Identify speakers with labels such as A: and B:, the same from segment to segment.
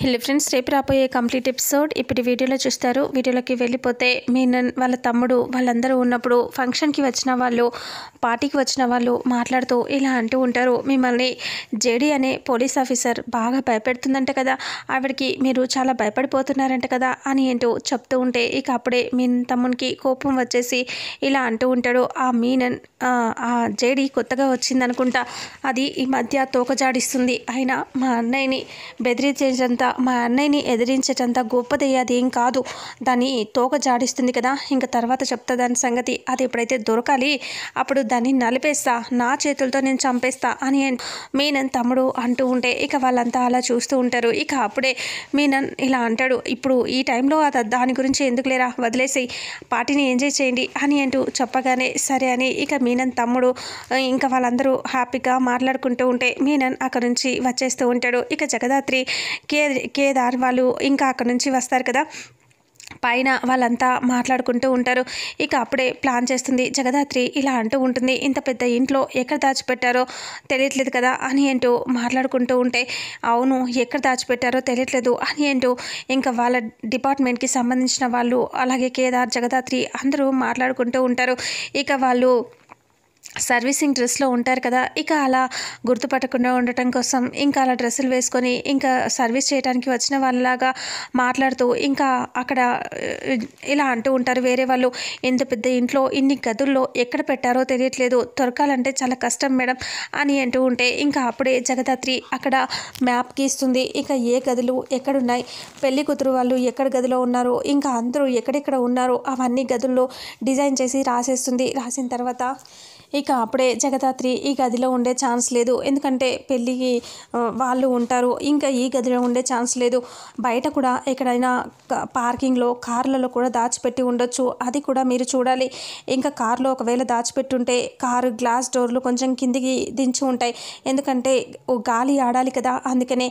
A: hello friends రేపు రాబోయే complete episode ఇప్పుడు వీడియోలో చూస్తారు వీడియోలోకి వెళ్ళిపోతే నన్ను వాళ్ళ తమ్ముడు వాళ్ళందరూ ఉన్నప్పుడు ఫంక్షన్కి వచ్చిన వాళ్ళు పార్టీకి వచ్చిన వాళ్ళు మాట్లాడుతూ ఇలా అంటూ ఉంటారు మిమ్మల్ని జేడీ అనే పోలీస్ ఆఫీసర్ బాగా భయపెడుతుందంట కదా ఆవిడకి మీరు చాలా భయపడిపోతున్నారంట కదా అని ఏంటో చెప్తూ ఉంటే ఇక అప్పుడే మీ తమ్మునికి కోపం వచ్చేసి ఇలా అంటూ ఉంటాడు ఆ మీనన్ ఆ జేడీ కొత్తగా వచ్చిందనుకుంటా అది ఈ మధ్య తోకజాడిస్తుంది అయినా మా అన్నయ్యని బెదిరించేంత కూడా మా అన్నయ్యని ఎదిరించేటంత గొప్పది అది ఏం కాదు దాన్ని తోక జాడిస్తుంది కదా ఇంకా తర్వాత చెప్తా దాని సంగతి అది ఎప్పుడైతే దొరకాలి అప్పుడు దాన్ని నలిపేస్తా నా చేతులతో నేను చంపేస్తా అని మీనన్ తమ్ముడు అంటూ ఉంటే ఇక వాళ్ళంతా అలా చూస్తూ ఉంటారు ఇక అప్పుడే మీనన్ ఇలా అంటాడు ఇప్పుడు ఈ టైంలో అది దాని గురించి ఎందుకు లేరా వదిలేసి పార్టీని ఎంజాయ్ చేయండి అని అంటూ చెప్పగానే సరే అని ఇక మీనన్ తమ్ముడు ఇంకా వాళ్ళందరూ హ్యాపీగా మాట్లాడుకుంటూ ఉంటే మీనన్ అక్కడ నుంచి వచ్చేస్తూ ఉంటాడు ఇక జగదాత్రి కేర్ కేదార్ వాళ్ళు ఇంకా అక్కడ నుంచి వస్తారు కదా పైన వాళ్ళంతా మాట్లాడుకుంటూ ఉంటారు ఇక అప్పుడే ప్లాన్ చేస్తుంది జగదాత్రి ఇలా అంటూ ఉంటుంది ఇంత పెద్ద ఇంట్లో ఎక్కడ దాచిపెట్టారో తెలియట్లేదు కదా అని ఏంటో మాట్లాడుకుంటూ ఉంటే అవును ఎక్కడ దాచిపెట్టారో తెలియట్లేదు అని ఏంటో ఇంకా వాళ్ళ డిపార్ట్మెంట్కి సంబంధించిన వాళ్ళు అలాగే కేదార్ జగదాత్రి అందరూ మాట్లాడుకుంటూ ఉంటారు ఇక వాళ్ళు సర్వీసింగ్ డ్రెస్లో ఉంటారు కదా ఇక అలా గుర్తుపట్టకుండా ఉండటం కోసం ఇంకా అలా డ్రెస్సులు వేసుకొని ఇంకా సర్వీస్ చేయడానికి వచ్చిన వాళ్ళలాగా మాట్లాడుతూ ఇంకా అక్కడ ఇలా అంటూ ఉంటారు వేరే వాళ్ళు ఇంత పెద్ద ఇంట్లో ఇన్ని గదుల్లో ఎక్కడ పెట్టారో తెలియట్లేదు దొరకాలంటే చాలా కష్టం మేడం అని అంటూ ఉంటే ఇంకా అప్పుడే జగదాత్రి అక్కడ మ్యాప్ గీస్తుంది ఇక ఏ గదులు ఎక్కడున్నాయి పెళ్లి కూతురు వాళ్ళు ఎక్కడ గదిలో ఉన్నారు ఇంకా అందరూ ఎక్కడెక్కడ ఉన్నారో అవన్నీ గదుల్లో డిజైన్ చేసి రాసేస్తుంది రాసిన తర్వాత ఇక అప్పుడే జగదాత్రి ఈ గదిలో ఉండే ఛాన్స్ లేదు ఎందుకంటే పెళ్ళికి వాళ్ళు ఉంటారు ఇంకా ఈ గదిలో ఉండే ఛాన్స్ లేదు బయట కూడా ఎక్కడైనా పార్కింగ్లో కార్లలో కూడా దాచిపెట్టి ఉండొచ్చు అది కూడా మీరు చూడాలి ఇంకా కార్లో ఒకవేళ దాచిపెట్టుంటే కారు గ్లాస్ డోర్లు కొంచెం కిందికి దించి ఉంటాయి ఎందుకంటే గాలి ఆడాలి కదా అందుకనే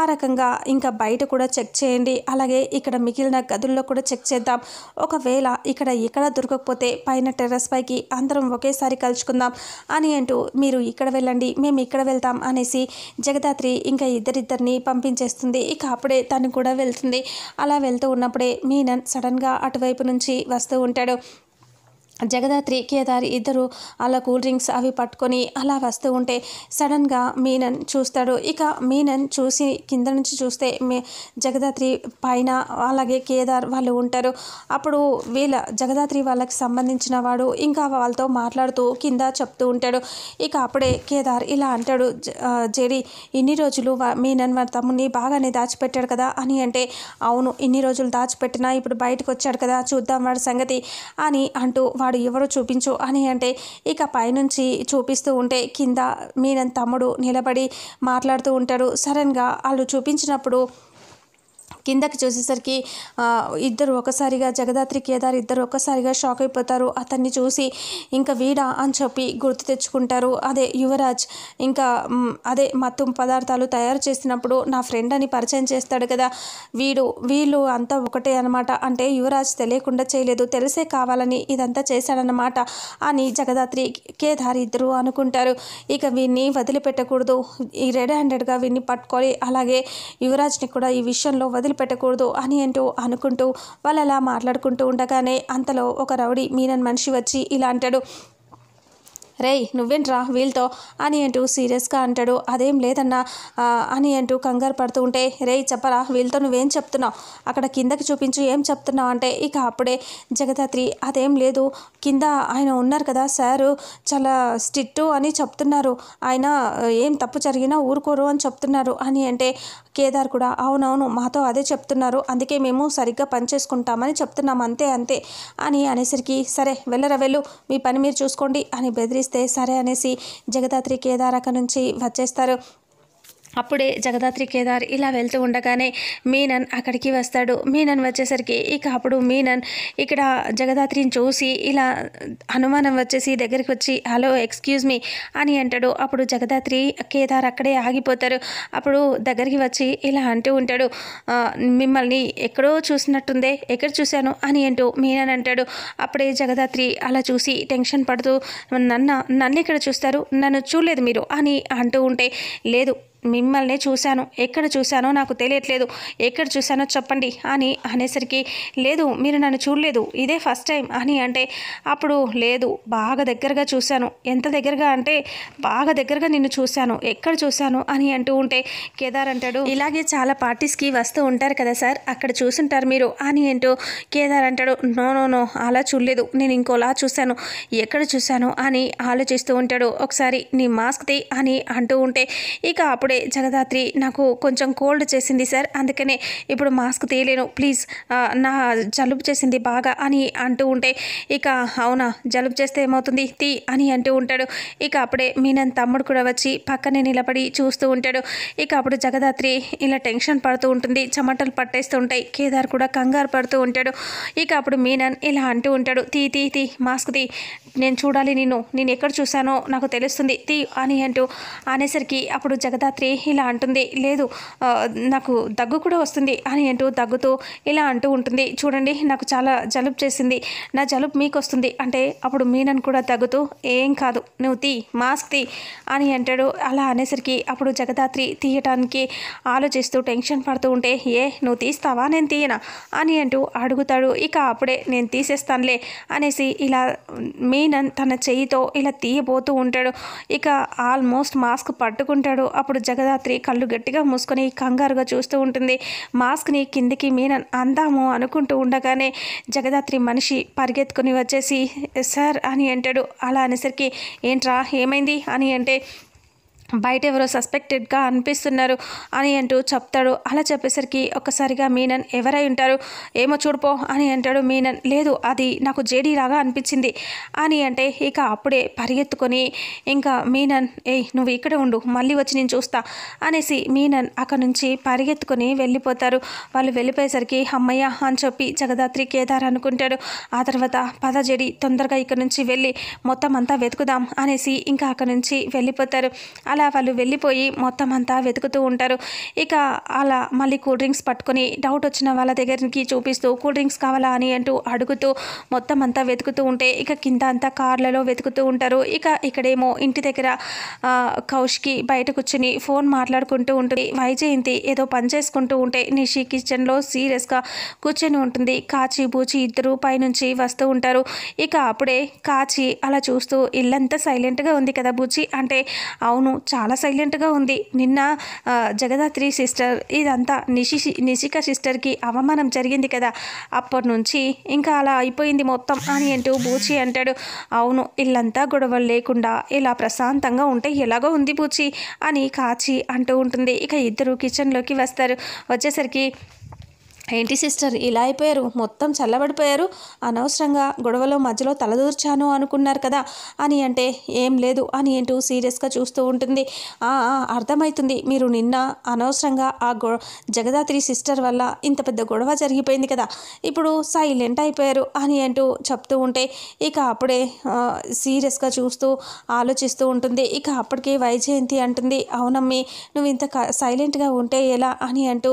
A: ఆ రకంగా ఇంకా బయట కూడా చెక్ చేయండి అలాగే ఇక్కడ మిగిలిన గదుల్లో కూడా చెక్ చేద్దాం ఒకవేళ ఇక్కడ ఎక్కడ దొరకకపోతే పైన టెర్రస్ పైకి అందరం ఒకేసారి కలిసి చేర్చుకుందాం అని అంటూ మీరు ఇక్కడ వెళ్ళండి మేము ఇక్కడ వెళ్తాం అనేసి జగదాత్రి ఇంకా ఇద్దరిద్దరిని పంపించేస్తుంది ఇక అప్పుడే తను కూడా వెళ్తుంది అలా వెళ్తూ ఉన్నప్పుడే మీనన్ సడన్గా అటువైపు నుంచి వస్తూ ఉంటాడు జగదాత్రి కేదారి ఇద్దరు అలా కూల్ డ్రింక్స్ అవి పట్టుకొని అలా వస్తూ ఉంటే సడన్గా మీనన్ చూస్తాడు ఇక మీనన్ చూసి కింద నుంచి చూస్తే మే జగదాత్రి పైన అలాగే కేదార్ వాళ్ళు ఉంటారు అప్పుడు వీళ్ళ జగదాత్రి వాళ్ళకి సంబంధించిన వాడు ఇంకా వాళ్ళతో మాట్లాడుతూ కింద చెప్తూ ఉంటాడు ఇక అప్పుడే కేదార్ ఇలా అంటాడు జెడి ఇన్ని రోజులు మీనన్ వారి తమ్ముని బాగానే దాచిపెట్టాడు కదా అని అంటే అవును ఇన్ని రోజులు దాచిపెట్టినా ఇప్పుడు బయటకు వచ్చాడు కదా చూద్దాం వాడి సంగతి అని అంటూ వాడు వాడు ఎవరు చూపించు అని అంటే ఇక పైనుంచి చూపిస్తూ ఉంటే కింద మీనన్ తమ్ముడు నిలబడి మాట్లాడుతూ ఉంటాడు సడన్గా వాళ్ళు చూపించినప్పుడు కిందకి చూసేసరికి ఇద్దరు ఒకసారిగా జగదాత్రి కేదార్ ఇద్దరు ఒక్కసారిగా షాక్ అయిపోతారు అతన్ని చూసి ఇంకా వీడా అని చెప్పి గుర్తు తెచ్చుకుంటారు అదే యువరాజ్ ఇంకా అదే మత్తు పదార్థాలు తయారు చేసినప్పుడు నా ఫ్రెండ్ అని పరిచయం చేస్తాడు కదా వీడు వీళ్ళు అంతా ఒకటే అనమాట అంటే యువరాజ్ తెలియకుండా చేయలేదు తెలిసే కావాలని ఇదంతా చేశాడనమాట అని జగదాత్రి కేదార్ ఇద్దరు అనుకుంటారు ఇక వీడిని వదిలిపెట్టకూడదు ఈ రెడ్ హ్యాండెడ్గా వీడిని పట్టుకోవాలి అలాగే యువరాజ్ని కూడా ఈ విషయంలో వదిలిపెట్టి వదిలిపెట్టకూడదు అని అంటూ అనుకుంటూ వాళ్ళు అలా మాట్లాడుకుంటూ ఉండగానే అంతలో ఒక రౌడీ మీనన్ మనిషి వచ్చి ఇలా అంటాడు రేయ్ నువ్వేంట్రా వీళ్ళతో అని అంటూ సీరియస్గా అంటాడు అదేం లేదన్నా అని అంటూ కంగారు పడుతూ ఉంటే రేయ్ చెప్పరా వీళ్ళతో నువ్వేం చెప్తున్నావు అక్కడ కిందకి చూపించు ఏం చెప్తున్నావు అంటే ఇక అప్పుడే జగదాత్రి అదేం లేదు కింద ఆయన ఉన్నారు కదా సారు చాలా స్టిట్టు అని చెప్తున్నారు ఆయన ఏం తప్పు జరిగినా ఊరుకోరు అని చెప్తున్నారు అని అంటే కేదార్ కూడా అవునవును మాతో అదే చెప్తున్నారు అందుకే మేము సరిగ్గా పనిచేసుకుంటామని చెప్తున్నాం అంతే అంతే అని అనేసరికి సరే వెళ్ళరా వెళ్ళు మీ పని మీరు చూసుకోండి అని బెదిరిస్తే సరే అనేసి జగదాత్రి కేదార్ అక్కడి నుంచి వచ్చేస్తారు అప్పుడే జగదాత్రి కేదార్ ఇలా వెళ్తూ ఉండగానే మీనన్ అక్కడికి వస్తాడు మీనన్ వచ్చేసరికి ఇక అప్పుడు మీనన్ ఇక్కడ జగదాత్రిని చూసి ఇలా హనుమానం వచ్చేసి దగ్గరికి వచ్చి హలో ఎక్స్క్యూజ్ మీ అని అంటాడు అప్పుడు జగదాత్రి కేదార్ అక్కడే ఆగిపోతారు అప్పుడు దగ్గరికి వచ్చి ఇలా అంటూ ఉంటాడు మిమ్మల్ని ఎక్కడో చూసినట్టుందే ఎక్కడ చూశాను అని అంటూ మీనన్ అంటాడు అప్పుడే జగదాత్రి అలా చూసి టెన్షన్ పడుతూ నన్న నన్ను ఇక్కడ చూస్తారు నన్ను చూడలేదు మీరు అని అంటూ ఉంటే లేదు మిమ్మల్నే చూశాను ఎక్కడ చూశానో నాకు తెలియట్లేదు ఎక్కడ చూశానో చెప్పండి అని అనేసరికి లేదు మీరు నన్ను చూడలేదు ఇదే ఫస్ట్ టైం అని అంటే అప్పుడు లేదు బాగా దగ్గరగా చూశాను ఎంత దగ్గరగా అంటే బాగా దగ్గరగా నిన్ను చూశాను ఎక్కడ చూశాను అని అంటూ ఉంటే కేదార్ అంటాడు ఇలాగే చాలా పార్టీస్కి వస్తూ ఉంటారు కదా సార్ అక్కడ చూసుంటారు మీరు అని అంటూ కేదార్ అంటాడు నో నో నో అలా చూడలేదు నేను ఇంకోలా చూశాను ఎక్కడ చూశాను అని ఆలోచిస్తూ ఉంటాడు ఒకసారి నీ మాస్క్ది అని అంటూ ఉంటే ఇక అప్పుడు అప్పుడే జగదాత్రి నాకు కొంచెం కోల్డ్ చేసింది సార్ అందుకనే ఇప్పుడు మాస్క్ తీయలేను ప్లీజ్ నా జలుబు చేసింది బాగా అని అంటూ ఉంటే ఇక అవునా జలుబు చేస్తే ఏమవుతుంది తీ అని అంటూ ఉంటాడు ఇక అప్పుడే మీనన్ తమ్ముడు కూడా వచ్చి పక్కనే నిలబడి చూస్తూ ఉంటాడు ఇక అప్పుడు జగదాత్రి ఇలా టెన్షన్ పడుతూ ఉంటుంది చెమటలు పట్టేస్తూ ఉంటాయి కేదార్ కూడా కంగారు పడుతూ ఉంటాడు ఇక అప్పుడు మీనన్ ఇలా అంటూ ఉంటాడు తీ తీ తీ మాస్క్ తీ నేను చూడాలి నిన్ను నేను ఎక్కడ చూశానో నాకు తెలుస్తుంది తీ అని అంటూ అనేసరికి అప్పుడు జగదాత్రి రాత్రి ఇలా అంటుంది లేదు నాకు దగ్గు కూడా వస్తుంది అని అంటూ దగ్గుతూ ఇలా అంటూ ఉంటుంది చూడండి నాకు చాలా జలుబు చేసింది నా జలుబు మీకు వస్తుంది అంటే అప్పుడు మీనన్ కూడా దగ్గుతూ ఏం కాదు నువ్వు తీ మాస్క్ తీ అని అంటాడు అలా అనేసరికి అప్పుడు జగదాత్రి తీయటానికి ఆలోచిస్తూ టెన్షన్ పడుతూ ఉంటే ఏ నువ్వు తీస్తావా నేను తీయనా అని అంటూ అడుగుతాడు ఇక అప్పుడే నేను తీసేస్తానులే అనేసి ఇలా మీనన్ తన చెయ్యితో ఇలా తీయబోతూ ఉంటాడు ఇక ఆల్మోస్ట్ మాస్క్ పట్టుకుంటాడు అప్పుడు జగదాత్రి కళ్ళు గట్టిగా మూసుకొని కంగారుగా చూస్తూ ఉంటుంది మాస్క్ని కిందికి మీన అందాము అనుకుంటూ ఉండగానే జగదాత్రి మనిషి పరిగెత్తుకుని వచ్చేసి సార్ అని అంటాడు అలా అనేసరికి ఏంట్రా ఏమైంది అని అంటే బయట ఎవరో సస్పెక్టెడ్గా అనిపిస్తున్నారు అని అంటూ చెప్తాడు అలా చెప్పేసరికి ఒక్కసారిగా మీనన్ ఎవరై ఉంటారు ఏమో చూడుపో అని అంటాడు మీనన్ లేదు అది నాకు జేడీ లాగా అనిపించింది అని అంటే ఇక అప్పుడే పరిగెత్తుకొని ఇంకా మీనన్ ఏయ్ నువ్వు ఇక్కడ ఉండు మళ్ళీ వచ్చి నేను చూస్తా అనేసి మీనన్ అక్కడ నుంచి పరిగెత్తుకొని వెళ్ళిపోతారు వాళ్ళు వెళ్ళిపోయేసరికి అమ్మయ్య అని చెప్పి జగదాత్రి కేదార్ అనుకుంటాడు ఆ తర్వాత పద జడి తొందరగా ఇక్కడ నుంచి వెళ్ళి మొత్తం అంతా వెతుకుదాం అనేసి ఇంకా అక్కడ నుంచి వెళ్ళిపోతారు అలా అలా వాళ్ళు వెళ్ళిపోయి మొత్తం అంతా వెతుకుతూ ఉంటారు ఇక అలా మళ్ళీ కూల్ డ్రింక్స్ పట్టుకొని డౌట్ వచ్చిన వాళ్ళ దగ్గరికి చూపిస్తూ కూల్ డ్రింక్స్ కావాలా అని అంటూ అడుగుతూ మొత్తం అంతా వెతుకుతూ ఉంటే ఇక కింద అంతా కార్లలో వెతుకుతూ ఉంటారు ఇక ఇక్కడేమో ఇంటి దగ్గర కౌష్కి బయట కూర్చుని ఫోన్ మాట్లాడుకుంటూ ఉంటుంది వైజయంతి ఏదో పని చేసుకుంటూ ఉంటే నిషి కిచెన్లో సీరియస్గా కూర్చొని ఉంటుంది కాచి బూచి ఇద్దరు పైనుంచి వస్తూ ఉంటారు ఇక అప్పుడే కాచి అలా చూస్తూ ఇల్లంతా సైలెంట్గా ఉంది కదా బూచి అంటే అవును చాలా సైలెంట్గా ఉంది నిన్న జగదాత్రి సిస్టర్ ఇదంతా నిషి నిషిక సిస్టర్కి అవమానం జరిగింది కదా అప్పటి నుంచి ఇంకా అలా అయిపోయింది మొత్తం అని అంటూ బూచి అంటాడు అవును ఇల్లంతా గొడవలు లేకుండా ఇలా ప్రశాంతంగా ఉంటే ఎలాగో ఉంది బూచి అని కాచి అంటూ ఉంటుంది ఇక ఇద్దరు కిచెన్లోకి వస్తారు వచ్చేసరికి ఏంటి సిస్టర్ ఇలా అయిపోయారు మొత్తం చల్లబడిపోయారు అనవసరంగా గొడవలో మధ్యలో తలదూర్చాను అనుకున్నారు కదా అని అంటే ఏం లేదు అని ఏంటూ సీరియస్గా చూస్తూ ఉంటుంది అర్థమవుతుంది మీరు నిన్న అనవసరంగా ఆ గొ జగదాత్రి సిస్టర్ వల్ల ఇంత పెద్ద గొడవ జరిగిపోయింది కదా ఇప్పుడు సైలెంట్ అయిపోయారు అని అంటూ చెప్తూ ఉంటే ఇక అప్పుడే సీరియస్గా చూస్తూ ఆలోచిస్తూ ఉంటుంది ఇక అప్పటికే వైజయంతి అంటుంది అవునమ్మి నువ్వు ఇంత సైలెంట్గా ఉంటే ఎలా అని అంటూ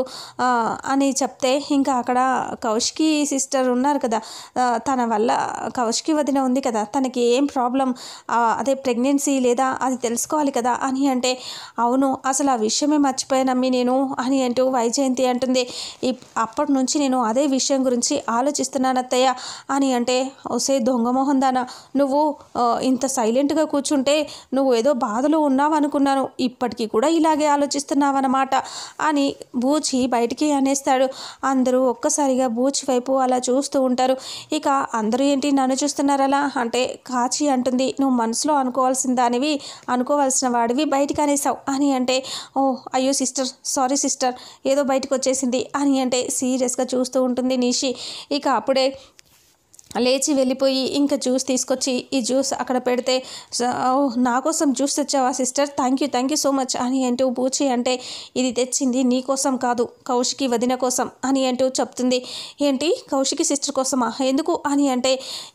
A: అని చెప్తే ఇంకా అక్కడ కౌష్కి సిస్టర్ ఉన్నారు కదా తన వల్ల కౌష్కి వదిన ఉంది కదా తనకి ఏం ప్రాబ్లం అదే ప్రెగ్నెన్సీ లేదా అది తెలుసుకోవాలి కదా అని అంటే అవును అసలు ఆ విషయమే మర్చిపోయానమ్మి నేను అని అంటూ వైజయంతి అంటుంది అప్పటి నుంచి నేను అదే విషయం గురించి ఆలోచిస్తున్నాను అత్తయ్య అని అంటే ఒసే దొంగమోహన్ దానా నువ్వు ఇంత సైలెంట్గా కూర్చుంటే నువ్వు ఏదో బాధలో ఉన్నావు అనుకున్నాను ఇప్పటికీ కూడా ఇలాగే అనమాట అని బూచి బయటికి అనేస్తాడు అందరూ ఒక్కసారిగా బూచ్ వైపు అలా చూస్తూ ఉంటారు ఇక అందరూ ఏంటి నన్ను చూస్తున్నారు అలా అంటే కాచి అంటుంది నువ్వు మనసులో అనుకోవాల్సిన దానివి అనుకోవాల్సిన వాడివి బయటికి అనేసావు అని అంటే ఓ అయ్యో సిస్టర్ సారీ సిస్టర్ ఏదో బయటకు వచ్చేసింది అని అంటే సీరియస్గా చూస్తూ ఉంటుంది నిషి ఇక అప్పుడే లేచి వెళ్ళిపోయి ఇంకా జ్యూస్ తీసుకొచ్చి ఈ జ్యూస్ అక్కడ పెడితే నా కోసం జ్యూస్ తెచ్చావా sister thank you thank you so much అని అంటూ పూచి అంటే ఇది తెచ్చింది నీ కోసం కాదు కౌశికి వదిన కోసం అని అంటూ చెప్తుంది ఏంటి కౌశికి సిస్టర్ కోసమా ఎందుకు అని అంటే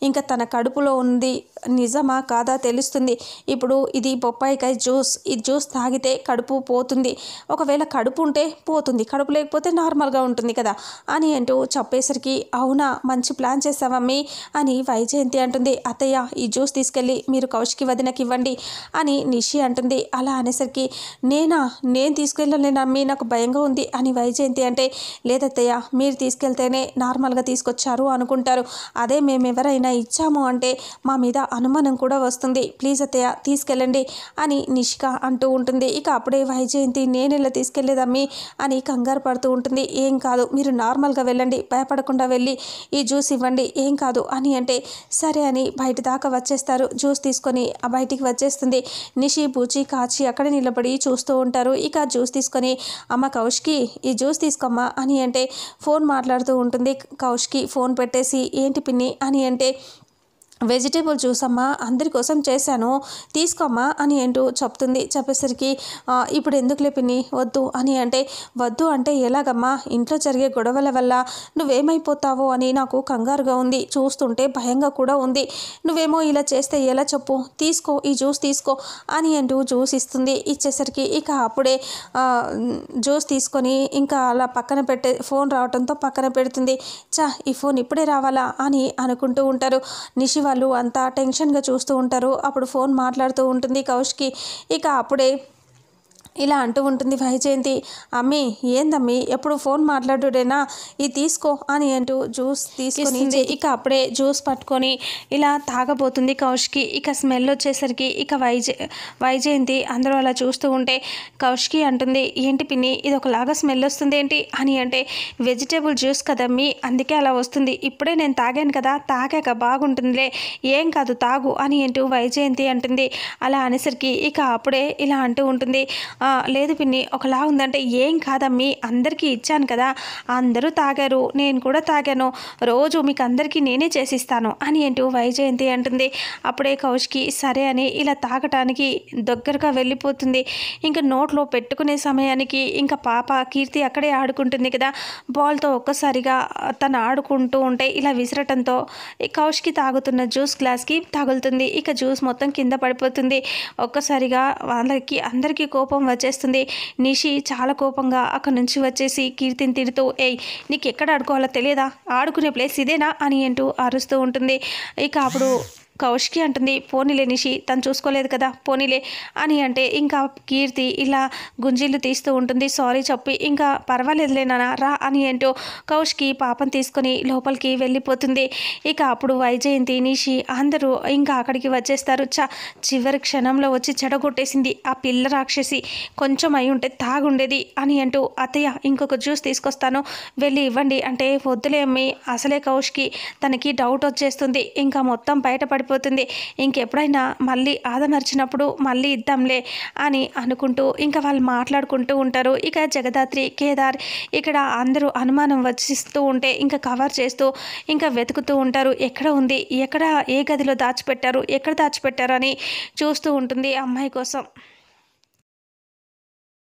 A: ఇంకా తన కడుపులో ఉంది నిజమా కాదా తెలుస్తుంది ఇప్పుడు ఇది బొప్పాయికాయ జ్యూస్ ఈ జ్యూస్ తాగితే కడుపు పోతుంది ఒకవేళ కడుపు ఉంటే పోతుంది కడుపు లేకపోతే నార్మల్గా ఉంటుంది కదా అని అంటూ చెప్పేసరికి అవునా మంచి ప్లాన్ చేసావమ్మి అని వైజయంతి అంటుంది అత్తయ్య ఈ జ్యూస్ తీసుకెళ్ళి మీరు కౌశికి వదినకి ఇవ్వండి అని నిషి అంటుంది అలా అనేసరికి నేనా నేను తీసుకెళ్ళలేను అమ్మి నాకు భయంగా ఉంది అని వైజయంతి అంటే లేదత్తయ్య మీరు తీసుకెళ్తేనే నార్మల్గా తీసుకొచ్చారు అనుకుంటారు అదే మేము ఎవరైనా ఇచ్చాము అంటే మా మీద అనుమానం కూడా వస్తుంది ప్లీజ్ అత్తయ్య తీసుకెళ్ళండి అని నిషిక అంటూ ఉంటుంది ఇక అప్పుడే వైజయంతి నేను ఇలా తీసుకెళ్లేదమ్మి అని కంగారు పడుతూ ఉంటుంది ఏం కాదు మీరు నార్మల్గా వెళ్ళండి భయపడకుండా వెళ్ళి ఈ జ్యూస్ ఇవ్వండి ఏం కాదు కాదు అని అంటే సరే అని బయట దాకా వచ్చేస్తారు జ్యూస్ తీసుకొని ఆ బయటికి వచ్చేస్తుంది నిషి పూచి కాచి అక్కడ నిలబడి చూస్తూ ఉంటారు ఇక జ్యూస్ తీసుకొని అమ్మ కౌష్కి ఈ జ్యూస్ తీసుకోమ్మా అని అంటే ఫోన్ మాట్లాడుతూ ఉంటుంది కౌష్కి ఫోన్ పెట్టేసి ఏంటి పిన్ని అని అంటే వెజిటేబుల్ చూసమ్మా అందరి కోసం చేశాను తీసుకోమ్మా అని అంటూ చెప్తుంది చెప్పేసరికి ఇప్పుడు ఎందుకు లేపిని వద్దు అని అంటే వద్దు అంటే ఎలాగమ్మా ఇంట్లో జరిగే గొడవల వల్ల నువ్వేమైపోతావో అని నాకు కంగారుగా ఉంది చూస్తుంటే భయంగా కూడా ఉంది నువ్వేమో ఇలా చేస్తే ఎలా చెప్పు తీసుకో ఈ జ్యూస్ తీసుకో అని అంటూ జ్యూస్ ఇస్తుంది ఇచ్చేసరికి ఇక అప్పుడే జ్యూస్ తీసుకొని ఇంకా అలా పక్కన పెట్టే ఫోన్ రావడంతో పక్కన పెడుతుంది చా ఈ ఫోన్ ఇప్పుడే రావాలా అని అనుకుంటూ ఉంటారు నిషివ వాళ్ళు అంతా టెన్షన్గా చూస్తూ ఉంటారు అప్పుడు ఫోన్ మాట్లాడుతూ ఉంటుంది కౌష్కి ఇక అప్పుడే ఇలా అంటూ ఉంటుంది వైజయంతి అమ్మి ఏందమ్మి ఎప్పుడు ఫోన్ మాట్లాడుడేనా ఇది తీసుకో అని అంటూ జ్యూస్ తీసుకొని ఇక అప్పుడే జ్యూస్ పట్టుకొని ఇలా తాగబోతుంది కౌష్కి ఇక స్మెల్ వచ్చేసరికి ఇక వైజయ వైజయంతి అందరూ అలా చూస్తూ ఉంటే కౌష్కి అంటుంది ఏంటి పిన్ని ఇది ఒకలాగా స్మెల్ వస్తుంది ఏంటి అని అంటే వెజిటేబుల్ జ్యూస్ కదమ్మి అందుకే అలా వస్తుంది ఇప్పుడే నేను తాగాను కదా తాగాక బాగుంటుందిలే ఏం కాదు తాగు అని అంటూ వైజయంతి అంటుంది అలా అనేసరికి ఇక అప్పుడే ఇలా అంటూ ఉంటుంది లేదు పిన్ని ఒకలా ఉందంటే ఏం కాదమ్మి అందరికీ ఇచ్చాను కదా అందరూ తాగారు నేను కూడా తాగాను రోజు మీకు అందరికీ నేనే చేసిస్తాను అని ఏంటో వైజయంతి అంటుంది అప్పుడే కౌష్కి సరే అని ఇలా తాగటానికి దగ్గరగా వెళ్ళిపోతుంది ఇంకా నోట్లో పెట్టుకునే సమయానికి ఇంకా పాప కీర్తి అక్కడే ఆడుకుంటుంది కదా బాల్తో ఒక్కసారిగా తను ఆడుకుంటూ ఉంటే ఇలా విసరటంతో కౌష్కి తాగుతున్న జ్యూస్ గ్లాస్కి తగులుతుంది ఇక జ్యూస్ మొత్తం కింద పడిపోతుంది ఒక్కసారిగా వాళ్ళకి అందరికీ కోపం వచ్చేస్తుంది నిషి చాలా కోపంగా అక్కడి నుంచి వచ్చేసి కీర్తిని తిడుతూ ఏయ్ నీకు ఎక్కడ ఆడుకోవాలో తెలియదా ఆడుకునే ప్లేస్ ఇదేనా అని అంటూ అరుస్తూ ఉంటుంది ఇక అప్పుడు కౌష్కి అంటుంది పోనీలే నిషి తను చూసుకోలేదు కదా పోనీలే అని అంటే ఇంకా కీర్తి ఇలా గుంజీలు తీస్తూ ఉంటుంది సారీ చెప్పి ఇంకా పర్వాలేదులే నాన్న రా అని అంటూ కౌష్కి పాపం తీసుకొని లోపలికి వెళ్ళిపోతుంది ఇక అప్పుడు వైజయంతి నిషి అందరూ ఇంకా అక్కడికి వచ్చేస్తారు చ చివరి క్షణంలో వచ్చి చెడగొట్టేసింది ఆ పిల్ల రాక్షసి కొంచెం అయి ఉంటే తాగుండేది అని అంటూ అతయ్య ఇంకొక జ్యూస్ తీసుకొస్తాను వెళ్ళి ఇవ్వండి అంటే వద్దులేమ్మి అసలే కౌష్కి తనకి డౌట్ వచ్చేస్తుంది ఇంకా మొత్తం బయటపడి పడిపోతుంది ఇంకెప్పుడైనా మళ్ళీ ఆదమర్చినప్పుడు మళ్ళీ ఇద్దాంలే అని అనుకుంటూ ఇంకా వాళ్ళు మాట్లాడుకుంటూ ఉంటారు ఇక జగదాత్రి కేదార్ ఇక్కడ అందరూ అనుమానం వచ్చిస్తూ ఉంటే ఇంకా కవర్ చేస్తూ ఇంకా వెతుకుతూ ఉంటారు ఎక్కడ ఉంది ఎక్కడ ఏ గదిలో దాచిపెట్టారు ఎక్కడ దాచిపెట్టారు అని చూస్తూ ఉంటుంది అమ్మాయి కోసం